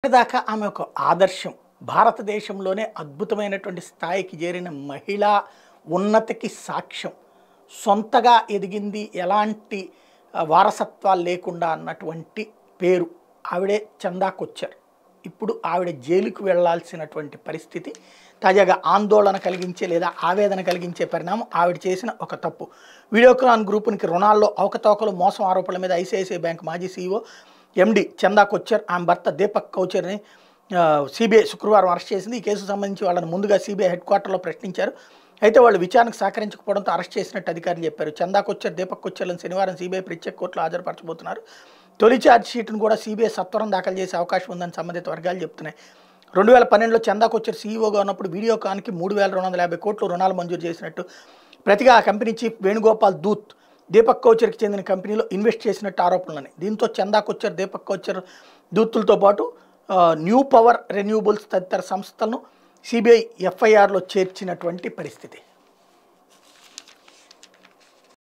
ఇప్పటిదాకా ఆమె ఒక ఆదర్శం భారతదేశంలోనే అద్భుతమైనటువంటి స్థాయికి చేరిన మహిళా ఉన్నతికి సాక్ష్యం సొంతగా ఎదిగింది ఎలాంటి వారసత్వాలు లేకుండా అన్నటువంటి పేరు ఆవిడే చందాకొచ్చారు ఇప్పుడు ఆవిడ జైలుకు వెళ్లాల్సినటువంటి పరిస్థితి తాజాగా ఆందోళన కలిగించే లేదా ఆవేదన కలిగించే పరిణామం ఆవిడ చేసిన ఒక తప్పు వీడియోక్రాన్ గ్రూపునికి రుణాల్లో అవకతవకలు మోసం ఆరోపణల మీద ఐసిఐసిఐ బ్యాంక్ మాజీ సీఈఓ ఎండి చందా కొచ్చర్ ఆమె భర్త దీపక్ కౌచర్ని సిబిఐ శుక్రవారం అరెస్ట్ చేసింది ఈ కేసుకు సంబంధించి వాళ్ళని ముందుగా సిబిఐ హెడ్ క్వార్టర్లో ప్రశ్నించారు అయితే వాళ్ళు విచారణకు సహకరించకపోవడంతో అరెస్ట్ చేసినట్టు అధికారులు చెప్పారు చందా కొచ్చర్ దీపక్ కొచ్చర్లను శనివారం సిబిఐ ప్రత్యేక కోర్టులో హాజరుపరచబోతున్నారు తొలి ఛార్జ్ షీట్ను కూడా సిబిఐ సత్వరం దాఖలు చేసే అవకాశం ఉందని సంబంధిత వర్గాలు చెప్తున్నాయి రెండు వేల పన్నెండులో చందా కొచ్చర్ సీఈఓగా e ఉన్నప్పుడు వీడియోకాన్కి మూడు వేల రెండు వందల యాభై కోట్లు రుణాలు మంజూరు చేసినట్టు ప్రతిగా ఆ కంపెనీ చీఫ్ వేణుగోపాల్ దూత్ దీపక్ కౌచర్కి చెందిన కంపెనీలో ఇన్వెస్ట్ చేసినట్టు ఆరోపణలని దీంతో చందా కొచ్చర్ దీపక్ కౌచర్ దూతులతో పాటు న్యూ పవర్ రెన్యూబుల్స్ తదితర సంస్థలను సిబిఐ ఎఫ్ఐఆర్లో చేర్చినటువంటి పరిస్థితి